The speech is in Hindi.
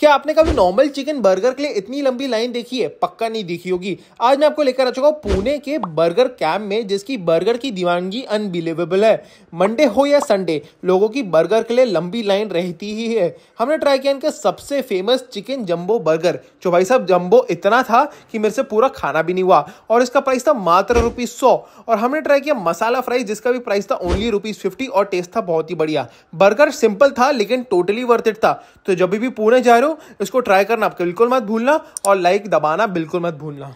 क्या आपने कभी नॉर्मल चिकन बर्गर के लिए इतनी लंबी लाइन देखी है पक्का नहीं देखी होगी आज मैं आपको लेकर आ चुका हूँ पुणे के बर्गर कैम्प में जिसकी बर्गर की दीवानगी अनबिलीवेबल है मंडे हो या संडे लोगों की बर्गर के लिए लंबी लाइन रहती ही है हमने ट्राई किया इनका सबसे फेमस चिकन जम्बो बर्गर जो भाई साहब जम्बो इतना था कि मेरे से पूरा खाना भी नहीं हुआ और इसका प्राइस था मात्र रुपीज सौ और हमने ट्राई किया मसाला फ्राइज जिसका भी प्राइस था ओनली रुपीज फिफ्टी और टेस्ट था बहुत ही बढ़िया बर्गर सिंपल था लेकिन टोटली वर्थ इट था तो जब भी पुणे जा रहे हो हो इसको ट्राई करना आपको बिल्कुल मत भूलना और लाइक दबाना बिल्कुल मत भूलना